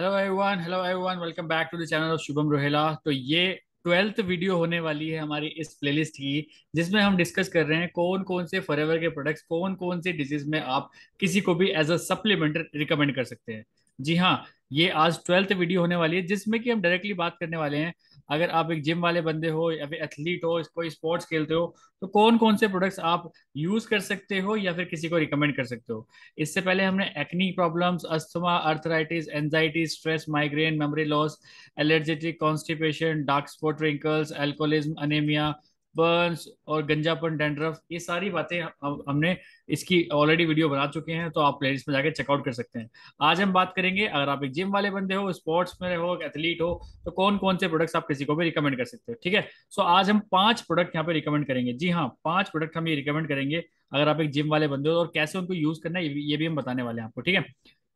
hello everyone hello everyone welcome back to the channel of Shubham Rohela तो ये twelfth video होने वाली है हमारी इस प्लेलिस्ट की जिसमें हम डिस्कस कर रहे हैं कौन कौन से फॉर के प्रोडक्ट्स कौन कौन से डिजीज में आप किसी को भी एज अ सप्लीमेंट रिकमेंड कर सकते हैं जी हाँ ये आज ट्वेल्थ वीडियो होने वाली है जिसमें कि हम डायरेक्टली बात करने वाले हैं अगर आप एक जिम वाले बंदे हो या फिर एथलीट हो कोई स्पोर्ट्स खेलते हो तो कौन कौन से प्रोडक्ट्स आप यूज कर सकते हो या फिर किसी को रिकमेंड कर सकते हो इससे पहले हमने acne problems asthma arthritis anxiety stress migraine memory loss allergic constipation dark spot wrinkles alcoholism anaemia burns और गंजापन डेंड्रफ ये सारी बातें हमने इसकी ऑलरेडी वीडियो बना चुके हैं तो आप लिस्ट में जाकर चेकआउट कर सकते हैं आज हम बात करेंगे अगर आप एक जिम वाले बंदे हो स्पोर्ट्स में हो एथलीट हो तो कौन कौन से प्रोडक्ट्स आप किसी को भी रिकमेंड कर सकते हो ठीक है सो आज हम पांच प्रोडक्ट यहाँ पे रिकमेंड करेंगे जी हाँ पांच प्रोडक्ट हम ये रिकमेंड करेंगे अगर आप एक जिम वाले बंदे हो और कैसे उनको यूज करना है ये भी हम बताने वाले हैं आपको ठीक है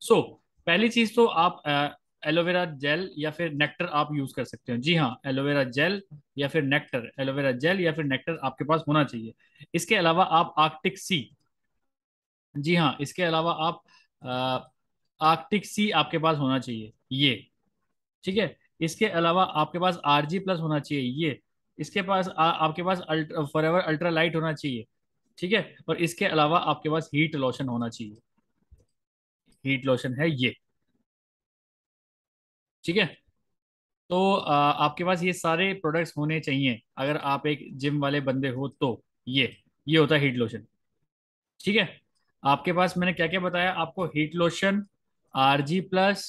सो पहली चीज तो आप एलोवेरा जेल या फिर नेक्टर आप यूज कर सकते हो जी हाँ एलोवेरा जेल या फिर नेक्टर एलोवेरा जेल या फिर नेक्टर आपके पास होना चाहिए इसके अलावा आप आर्कटिक सी जी हाँ इसके अलावा आप आर्कटिक सी आपके पास होना चाहिए ये ठीक है इसके अलावा आपके पास आर जी प्लस होना चाहिए ये इसके पास आ, आपके पास ultra forever ultra light होना चाहिए ठीक है और इसके अलावा आपके पास हीट लोशन होना चाहिए हीट लोशन है ये ठीक है तो आपके पास ये सारे प्रोडक्ट्स होने चाहिए अगर आप एक जिम वाले बंदे हो तो ये ये होता है हीट लोशन ठीक है आपके पास मैंने क्या क्या बताया आपको heat lotion R G plus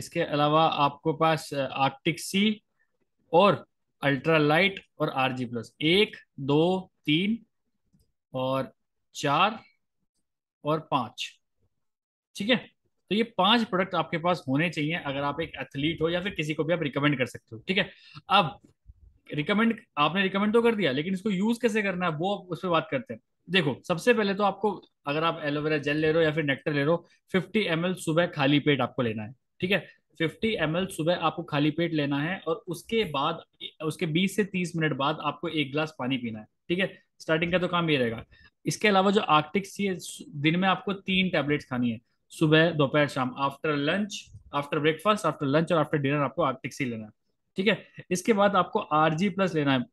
इसके अलावा आपको पास आर्टिक सी और अल्ट्रा लाइट और आर प्लस एक दो तीन और चार और पांच ठीक है तो ये पांच प्रोडक्ट आपके पास होने चाहिए अगर आप एक एथलीट हो या फिर किसी को भी आप रिकमेंड कर सकते हो ठीक है अब रिकमेंड आपने रिकमेंड तो कर दिया लेकिन इसको यूज कैसे करना है वो आप उस पर बात करते हैं देखो सबसे पहले तो आपको अगर आप एलोवेरा जेल ले रहे हो या फिर नेक्टर ले रहे हो फिफ्टी एम सुबह खाली पेट आपको लेना है ठीक है 50 एम सुबह आपको खाली पेट लेना है और उसके बाद उसके 20 से 30 मिनट बाद आपको एक ग्लास पानी पीना है ठीक है स्टार्टिंग का तो काम ये रहेगा इसके अलावा जो आर्टिक्स दिन में आपको तीन टैबलेट्स खानी है सुबह दोपहर शाम after lunch after breakfast after lunch और आफ्टर डिनर आपको आर्टिक लेना है ठीक है इसके बाद आपको आर जी प्लस लेना है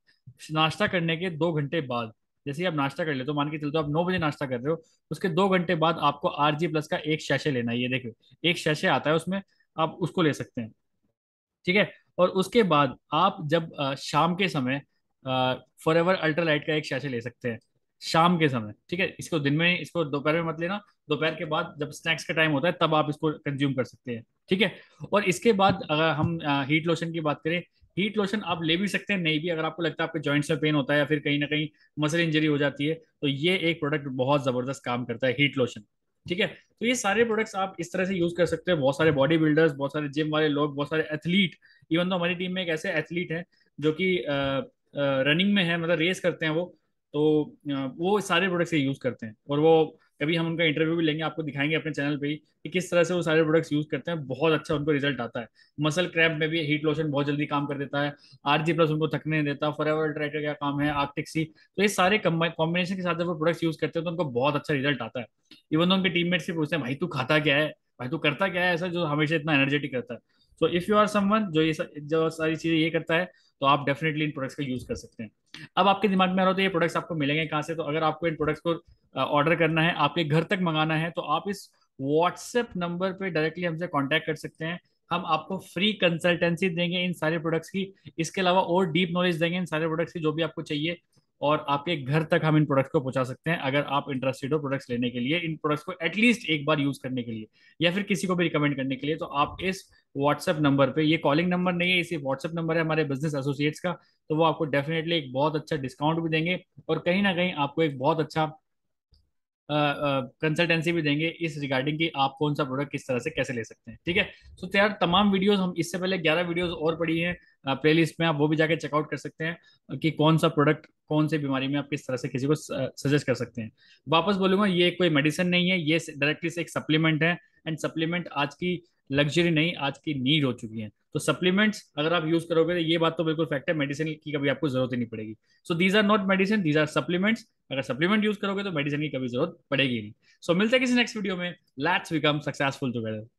नाश्ता करने के दो घंटे बाद जैसे आप नाश्ता कर लेते हो तो मान के चलते हो आप नौ बजे नाश्ता कर रहे हो उसके दो घंटे बाद आपको आर जी प्लस का एक शैशे लेना है ये देखो एक शैशे आता है उसमें आप उसको ले सकते हैं ठीक है और उसके बाद आप जब शाम के समय फॉर एवर अल्ट्रालाइट का एक शैशे ले सकते हैं शाम के समय ठीक है इसको दिन में इसको दोपहर में मत लेना दोपहर के बाद जब स्नैक्स का टाइम होता है तब आप इसको कंज्यूम कर सकते हैं ठीक है और इसके बाद अगर हम हीट लोशन की बात करें हीट लोशन आप ले भी सकते हैं नहीं भी अगर आपको लगता है आपके जॉइंट्स में पेन होता है या फिर कहीं ना कहीं मसल इंजरी हो जाती है तो ये एक प्रोडक्ट बहुत ज़बरदस्त काम करता है हीट लोशन ठीक है तो ये सारे प्रोडक्ट्स आप इस तरह से यूज कर सकते हैं बहुत सारे बॉडी बिल्डर्स बहुत सारे जिम वाले लोग बहुत सारे एथलीट इवन तो हमारी टीम में एक ऐसे एथलीट है जो कि रनिंग में है मतलब रेस करते हैं वो तो वो सारे प्रोडक्ट्स यूज करते हैं और वो कभी हम उनका इंटरव्यू भी लेंगे आपको दिखाएंगे अपने चैनल पे ही कि किस तरह से वो सारे प्रोडक्ट्स यूज करते हैं बहुत अच्छा उनको रिजल्ट आता है मसल क्रैप में भी हीट लोशन बहुत जल्दी काम कर देता है आर जी प्लस उनको थकने नहीं देता फॉर एवर ट्रैकर का काम है आर्टिक्सी तो ये सारे कॉम्बिनेशन के साथ जब वो प्रोडक्ट्स यूज करते हैं तो उनको बहुत अच्छा रिजल्ट आता है इवन उनके टीममेट से पूछते हैं भाई तू खाता क्या है भाई तू करता क्या है ऐसा जो हमेशा इतना एनर्जेटिक रहता है so if you are someone जो ये जो सारी चीज़ें ये करता है तो आप डेफिनेटली इन प्रोडक्ट्स का यूज कर सकते हैं अब आपके दिमाग में आ रहा हो तो ये प्रोडक्ट्स आपको मिलेंगे कहाँ से तो अगर आपको इन प्रोडक्ट्स को ऑर्डर करना है आपके घर तक मंगाना है तो आप इस व्हाट्सएप नंबर पे डायरेक्टली हमसे कांटेक्ट कर सकते हैं हम आपको फ्री कंसल्टेंसी देंगे इन सारे प्रोडक्ट्स की इसके अलावा और डीप नॉलेज देंगे इन सारे प्रोडक्ट्स की जो भी आपको चाहिए और आपके घर तक हम इन प्रोडक्ट्स को पहुंचा सकते हैं अगर आप इंटरेस्टेड हो प्रोडक्ट्स लेने के लिए इन प्रोडक्ट्स को एटलीस्ट एक बार यूज करने के लिए या फिर किसी को भी रिकमेंड करने के लिए तो आप इस व्हाट्सएप नंबर पे ये कॉलिंग नंबर नहीं है इसी व्हाट्सएप नंबर है हमारे बिजनेस एसोसिएट्स का तो वो आपको डेफिनेटली एक बहुत अच्छा डिस्काउंट भी देंगे और कहीं ना कहीं आपको एक बहुत अच्छा कंसल्टेंसी भी देंगे इस रिगार्डिंग कि आप कौन सा प्रोडक्ट किस तरह से कैसे ले सकते हैं ठीक है सो so, तो यार तमाम वीडियोस हम इससे पहले ग्यारह वीडियोस और पड़ी हैं लिस्ट में आप वो भी जाके चेकआउट कर सकते हैं कि कौन सा प्रोडक्ट कौन सी बीमारी में आप किस तरह से किसी को सजेस्ट कर सकते हैं वापस बोलूंगा ये कोई मेडिसिन नहीं है ये डायरेक्टली से एक सप्लीमेंट है एंड सप्लीमेंट आज की लग्जरी नहीं आज की नीड हो चुकी है तो सप्लीमेंट्स अगर आप यूज करोगे तो ये बात तो बिल्कुल फैक्ट है मेडिसिन की कभी आपको जरूरत ही नहीं पड़ेगी so these are not medicine these are supplements अगर सप्लीमेंट यूज करोगे तो मेडिसिन की कभी जरूरत पड़ेगी नहीं सो so, मिलते हैं किसी नेक्स्ट वीडियो में लेट्स बिकम सक्सेसफुल टुगेदर